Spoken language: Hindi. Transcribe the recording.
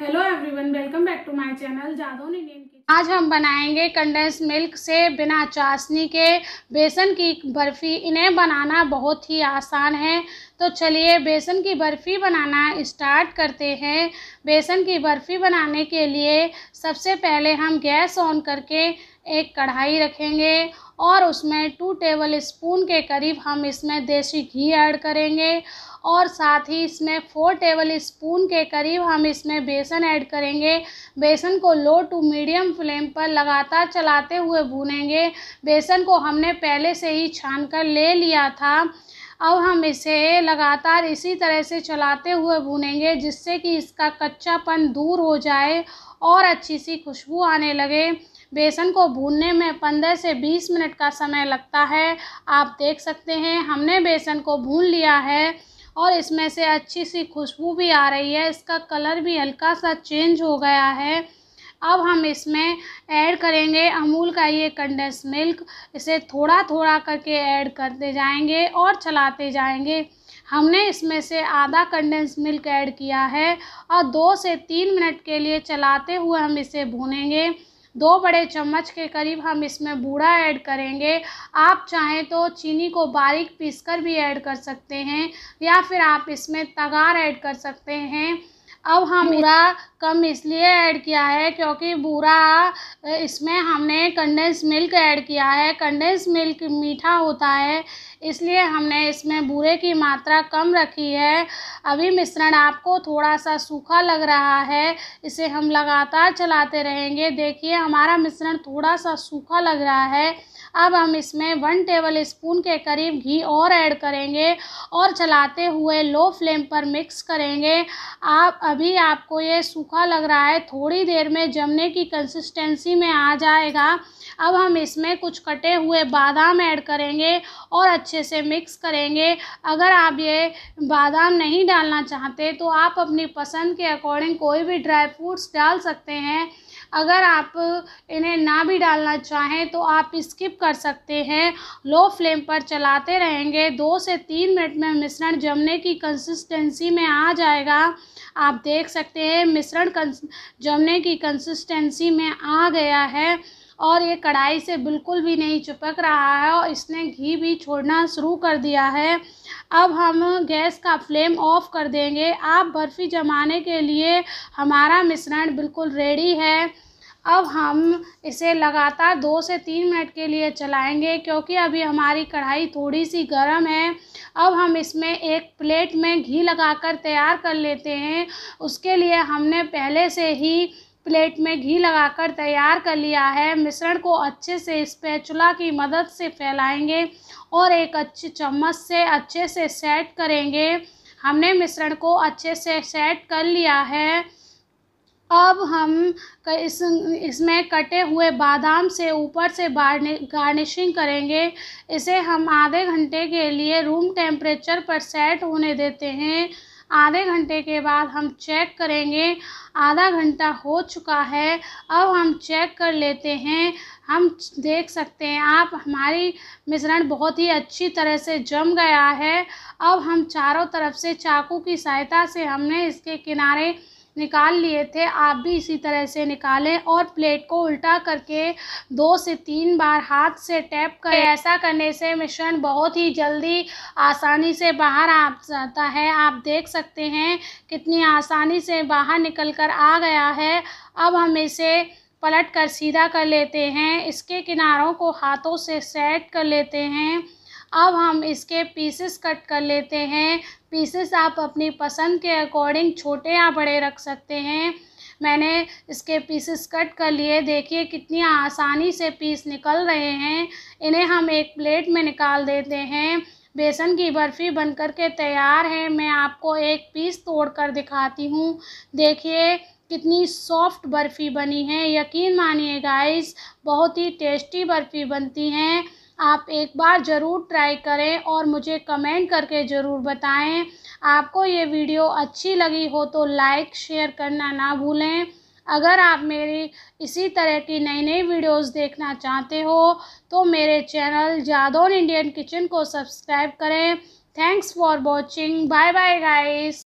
Hello everyone welcome back to my channel Jadav आज हम बनाएंगे कंडेंस मिल्क से बिना चाशनी के बेसन की बर्फ़ी इन्हें बनाना बहुत ही आसान है तो चलिए बेसन की बर्फ़ी बनाना स्टार्ट करते हैं बेसन की बर्फ़ी बनाने के लिए सबसे पहले हम गैस ऑन करके एक कढ़ाई रखेंगे और उसमें टू टेबल स्पून के करीब हम इसमें देसी घी ऐड करेंगे और साथ ही इसमें फोर टेबल स्पून के करीब हम इसमें बेसन ऐड करेंगे बेसन को लो टू मीडियम फ्लेम पर लगातार चलाते हुए भूनेंगे बेसन को हमने पहले से ही छान कर ले लिया था अब हम इसे लगातार इसी तरह से चलाते हुए भूनेंगे जिससे कि इसका कच्चापन दूर हो जाए और अच्छी सी खुशबू आने लगे बेसन को भूनने में पंद्रह से बीस मिनट का समय लगता है आप देख सकते हैं हमने बेसन को भून लिया है और इसमें से अच्छी सी खुशबू भी आ रही है इसका कलर भी हल्का सा चेंज हो गया है अब हम इसमें ऐड करेंगे अमूल का ये कंडेंस मिल्क इसे थोड़ा थोड़ा करके ऐड करते जाएंगे और चलाते जाएंगे हमने इसमें से आधा कंडेंस मिल्क ऐड किया है और दो से तीन मिनट के लिए चलाते हुए हम इसे भूनेंगे दो बड़े चम्मच के करीब हम इसमें बूढ़ा ऐड करेंगे आप चाहें तो चीनी को बारीक पीस कर भी ऐड कर सकते हैं या फिर आप इसमें तगार ऐड कर सकते हैं अब हम हम्म। बुरा कम इसलिए ऐड किया है क्योंकि बूरा इसमें हमने कंडेंस मिल्क ऐड किया है कंडेंस मिल्क मीठा होता है इसलिए हमने इसमें बूरे की मात्रा कम रखी है अभी मिश्रण आपको थोड़ा सा सूखा लग रहा है इसे हम लगातार चलाते रहेंगे देखिए हमारा मिश्रण थोड़ा सा सूखा लग रहा है अब हम इसमें वन टेबल स्पून के करीब घी और ऐड करेंगे और चलाते हुए लो फ्लेम पर मिक्स करेंगे आप अभी आपको ये सूखा लग रहा है थोड़ी देर में जमने की कंसिस्टेंसी में आ जाएगा अब हम इसमें कुछ कटे हुए बादाम ऐड करेंगे और अच्छे से मिक्स करेंगे अगर आप ये बादाम नहीं डालना चाहते तो आप अपनी पसंद के अकॉर्डिंग कोई भी ड्राई फ्रूट्स डाल सकते हैं अगर आप इन्हें ना भी डालना चाहें तो आप स्किप कर सकते हैं लो फ्लेम पर चलाते रहेंगे दो से तीन मिनट में मिश्रण जमने की कंसिस्टेंसी में आ जाएगा आप देख सकते हैं मिश्रण जमने की कंसिस्टेंसी में आ गया है और ये कढ़ाई से बिल्कुल भी नहीं चिपक रहा है और इसने घी भी छोड़ना शुरू कर दिया है अब हम गैस का फ्लेम ऑफ कर देंगे आप बर्फ़ी जमाने के लिए हमारा मिश्रण बिल्कुल रेडी है अब हम इसे लगातार दो से तीन मिनट के लिए चलाएंगे क्योंकि अभी हमारी कढ़ाई थोड़ी सी गर्म है अब हम इसमें एक प्लेट में घी लगाकर तैयार कर लेते हैं उसके लिए हमने पहले से ही प्लेट में घी लगाकर तैयार कर लिया है मिश्रण को अच्छे से स्पैचुला की मदद से फैलाएंगे और एक अच्छे चम्मच से अच्छे से सेट करेंगे हमने मिश्रण को अच्छे से सेट कर लिया है अब हम इस इसमें कटे हुए बादाम से ऊपर से गार्निशिंग करेंगे इसे हम आधे घंटे के लिए रूम टेम्परेचर पर सेट होने देते हैं आधे घंटे के बाद हम चेक करेंगे आधा घंटा हो चुका है अब हम चेक कर लेते हैं हम देख सकते हैं आप हमारी मिश्रण बहुत ही अच्छी तरह से जम गया है अब हम चारों तरफ से चाकू की सहायता से हमने इसके किनारे निकाल लिए थे आप भी इसी तरह से निकालें और प्लेट को उल्टा करके दो से तीन बार हाथ से टैप करें ऐसा करने से मिश्रण बहुत ही जल्दी आसानी से बाहर आ जाता है आप देख सकते हैं कितनी आसानी से बाहर निकल कर आ गया है अब हम इसे पलट कर सीधा कर लेते हैं इसके किनारों को हाथों से सेट कर लेते हैं अब हम इसके पीसेस कट कर लेते हैं पीसेस आप अपनी पसंद के अकॉर्डिंग छोटे या बड़े रख सकते हैं मैंने इसके पीसेस कट कर लिए देखिए कितनी आसानी से पीस निकल रहे हैं इन्हें हम एक प्लेट में निकाल देते हैं बेसन की बर्फ़ी बनकर के तैयार है मैं आपको एक पीस तोड़कर दिखाती हूँ देखिए कितनी सॉफ्ट बर्फ़ी बनी है यकीन मानिए गाइस बहुत ही टेस्टी बर्फ़ी बनती हैं आप एक बार ज़रूर ट्राई करें और मुझे कमेंट करके ज़रूर बताएं आपको ये वीडियो अच्छी लगी हो तो लाइक शेयर करना ना भूलें अगर आप मेरी इसी तरह की नई नई वीडियोस देखना चाहते हो तो मेरे चैनल जादौन इंडियन किचन को सब्सक्राइब करें thanks for watching bye bye guys